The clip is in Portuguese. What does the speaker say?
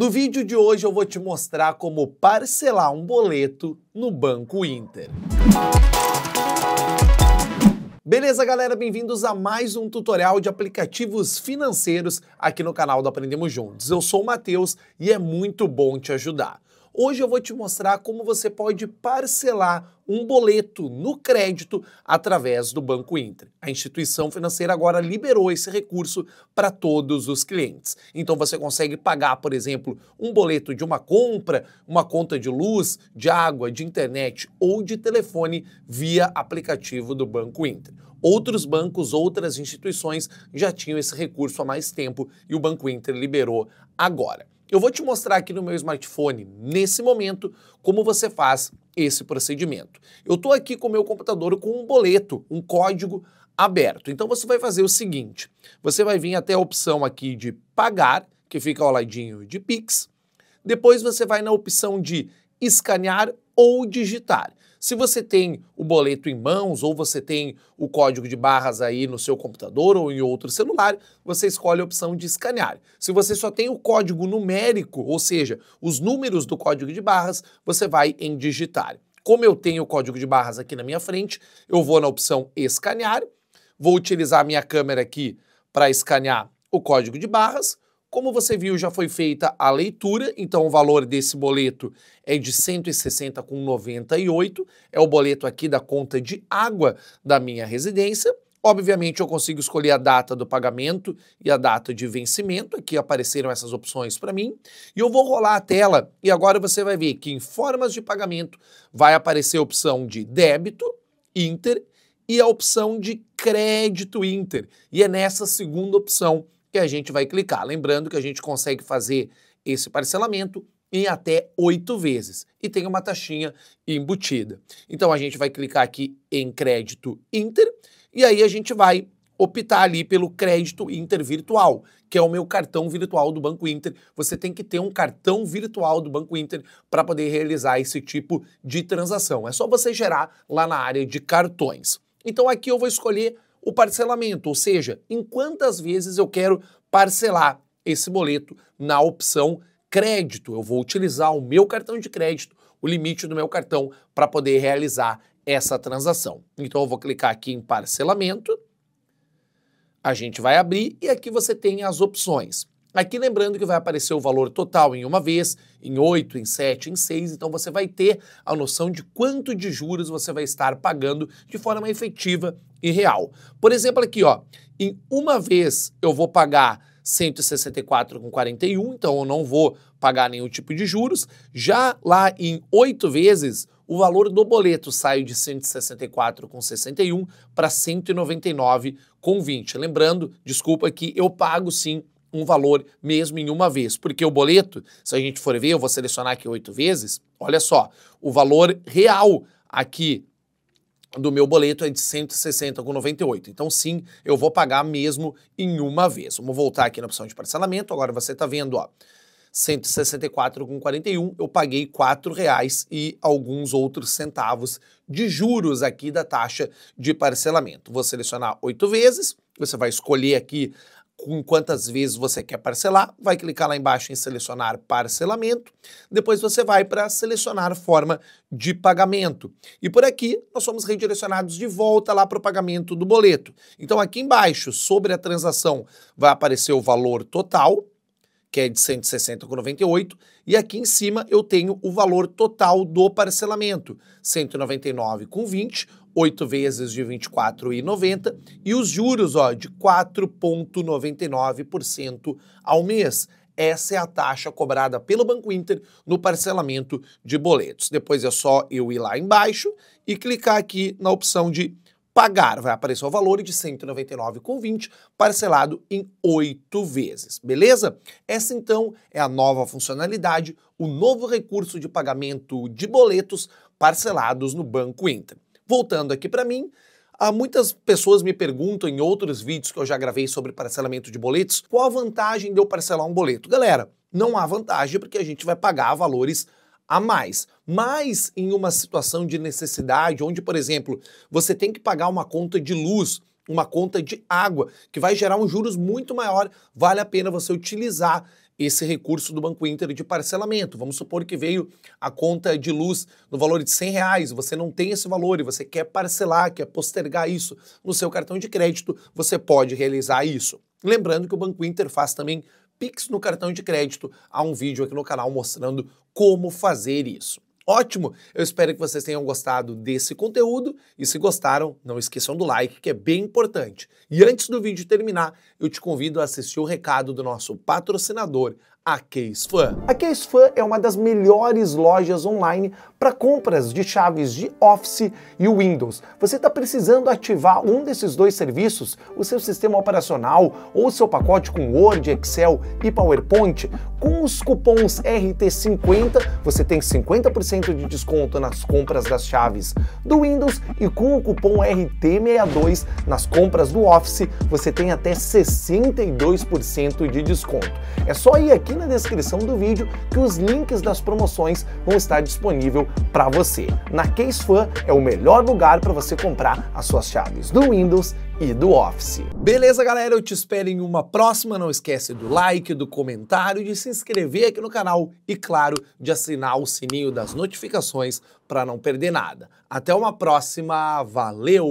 No vídeo de hoje eu vou te mostrar como parcelar um boleto no Banco Inter. Beleza, galera? Bem-vindos a mais um tutorial de aplicativos financeiros aqui no canal do Aprendemos Juntos. Eu sou o Matheus e é muito bom te ajudar. Hoje eu vou te mostrar como você pode parcelar um boleto no crédito através do Banco Inter. A instituição financeira agora liberou esse recurso para todos os clientes. Então você consegue pagar, por exemplo, um boleto de uma compra, uma conta de luz, de água, de internet ou de telefone via aplicativo do Banco Inter. Outros bancos, outras instituições já tinham esse recurso há mais tempo e o Banco Inter liberou agora. Eu vou te mostrar aqui no meu smartphone, nesse momento, como você faz esse procedimento. Eu estou aqui com o meu computador com um boleto, um código aberto. Então você vai fazer o seguinte: você vai vir até a opção aqui de pagar, que fica ao ladinho de Pix. Depois você vai na opção de escanear ou digitar. Se você tem o boleto em mãos ou você tem o código de barras aí no seu computador ou em outro celular, você escolhe a opção de escanear. Se você só tem o código numérico, ou seja, os números do código de barras, você vai em digitar. Como eu tenho o código de barras aqui na minha frente, eu vou na opção escanear, vou utilizar a minha câmera aqui para escanear o código de barras, como você viu, já foi feita a leitura, então o valor desse boleto é de 160,98, é o boleto aqui da conta de água da minha residência. Obviamente, eu consigo escolher a data do pagamento e a data de vencimento. Aqui apareceram essas opções para mim. E eu vou rolar a tela e agora você vai ver que em formas de pagamento vai aparecer a opção de débito, Inter e a opção de crédito Inter. E é nessa segunda opção que a gente vai clicar. Lembrando que a gente consegue fazer esse parcelamento em até oito vezes e tem uma taxinha embutida. Então a gente vai clicar aqui em crédito Inter e aí a gente vai optar ali pelo crédito Inter virtual, que é o meu cartão virtual do Banco Inter. Você tem que ter um cartão virtual do Banco Inter para poder realizar esse tipo de transação. É só você gerar lá na área de cartões. Então aqui eu vou escolher o parcelamento, ou seja, em quantas vezes eu quero parcelar esse boleto na opção crédito. Eu vou utilizar o meu cartão de crédito, o limite do meu cartão, para poder realizar essa transação. Então eu vou clicar aqui em parcelamento, a gente vai abrir e aqui você tem as opções. Aqui lembrando que vai aparecer o valor total em uma vez, em 8, em 7, em 6, então você vai ter a noção de quanto de juros você vai estar pagando de forma efetiva e real. Por exemplo, aqui ó, em uma vez eu vou pagar 164,41, então eu não vou pagar nenhum tipo de juros. Já lá em 8 vezes, o valor do boleto sai de 164,61 para 199,20. Lembrando, desculpa que eu pago sim um valor mesmo em uma vez, porque o boleto, se a gente for ver, eu vou selecionar aqui oito vezes, olha só, o valor real aqui do meu boleto é de 160,98. Então, sim, eu vou pagar mesmo em uma vez. Vamos voltar aqui na opção de parcelamento. Agora você está vendo, ó, 164,41, eu paguei R$ 4,00 e alguns outros centavos de juros aqui da taxa de parcelamento. Vou selecionar oito vezes, você vai escolher aqui com quantas vezes você quer parcelar, vai clicar lá embaixo em selecionar parcelamento, depois você vai para selecionar forma de pagamento. E por aqui nós somos redirecionados de volta lá para o pagamento do boleto. Então aqui embaixo, sobre a transação, vai aparecer o valor total, que é de 160,98, e aqui em cima eu tenho o valor total do parcelamento, 199,20, 8 vezes de 24,90 e os juros, ó, de 4.99% ao mês. Essa é a taxa cobrada pelo Banco Inter no parcelamento de boletos. Depois é só eu ir lá embaixo e clicar aqui na opção de pagar. Vai aparecer o valor de 199,20 parcelado em oito vezes, beleza? Essa então é a nova funcionalidade, o novo recurso de pagamento de boletos parcelados no Banco Inter. Voltando aqui para mim, Há muitas pessoas me perguntam em outros vídeos que eu já gravei sobre parcelamento de boletos, qual a vantagem de eu parcelar um boleto? Galera, não há vantagem porque a gente vai pagar valores a mais, mas em uma situação de necessidade, onde, por exemplo, você tem que pagar uma conta de luz, uma conta de água, que vai gerar um juros muito maior, vale a pena você utilizar esse recurso do Banco Inter de parcelamento. Vamos supor que veio a conta de luz no valor de 100 reais, você não tem esse valor e você quer parcelar, quer postergar isso no seu cartão de crédito, você pode realizar isso. Lembrando que o Banco Inter faz também Pix no cartão de crédito. Há um vídeo aqui no canal mostrando como fazer isso. Ótimo! Eu espero que vocês tenham gostado desse conteúdo e se gostaram, não esqueçam do like, que é bem importante. E antes do vídeo terminar, eu te convido a assistir o recado do nosso patrocinador, a Case Fan. A Case Fan é uma das melhores lojas online para compras de chaves de Office e Windows. Você está precisando ativar um desses dois serviços, o seu sistema operacional ou o seu pacote com Word, Excel e PowerPoint? Com os cupons RT50, você tem 50% de desconto nas compras das chaves do Windows e com o cupom RT62 nas compras do Office, você tem até 62% de desconto. É só ir aqui na descrição do vídeo que os links das promoções vão estar disponível para você. Na Case Fan é o melhor lugar para você comprar as suas chaves do Windows e do Office. Beleza, galera? Eu te espero em uma próxima. Não esquece do like, do comentário, de se inscrever aqui no canal e, claro, de assinar o sininho das notificações para não perder nada. Até uma próxima. Valeu!